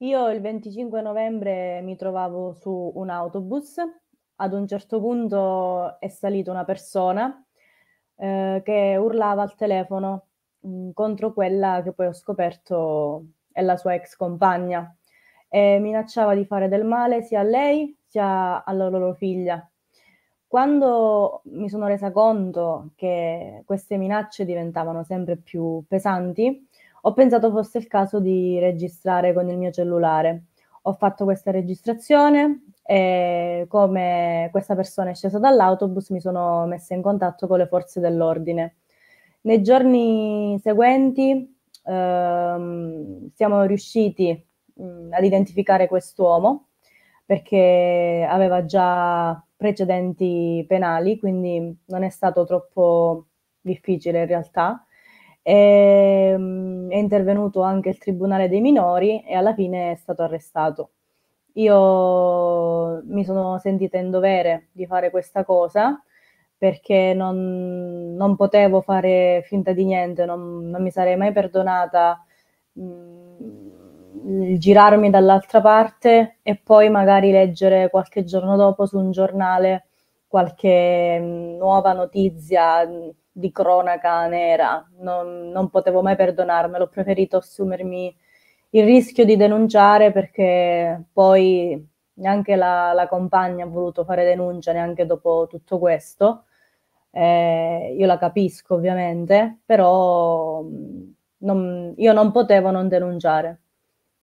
Io il 25 novembre mi trovavo su un autobus, ad un certo punto è salita una persona eh, che urlava al telefono mh, mm, contro quella che poi ho scoperto è la sua ex compagna e minacciava di fare del male sia a lei sia alla loro figlia. Quando mi sono resa conto che queste minacce diventavano sempre più pesanti, ho pensato fosse il caso di registrare con il mio cellulare. Ho fatto questa registrazione e come questa persona è scesa dall'autobus mi sono messa in contatto con le forze dell'ordine. Nei giorni seguenti ehm, siamo riusciti mh, mm, ad identificare quest'uomo perché aveva già precedenti penali, quindi non è stato troppo difficile in realtà e, ehm, mh, è intervenuto anche il Tribunale dei minori e alla fine è stato arrestato. Io mi sono sentita in dovere di fare questa cosa perché non, non potevo fare finta di niente, non, non mi sarei mai perdonata mh, mm, girarmi dall'altra parte e poi magari leggere qualche giorno dopo su un giornale qualche mh, mm, nuova notizia mm, di cronaca nera, non, non potevo mai perdonarmelo, ho preferito assumermi il rischio di denunciare perché poi neanche la, la, compagna ha voluto fare denuncia neanche dopo tutto questo. Eh, io la capisco ovviamente, però mm, non, io non potevo non denunciare.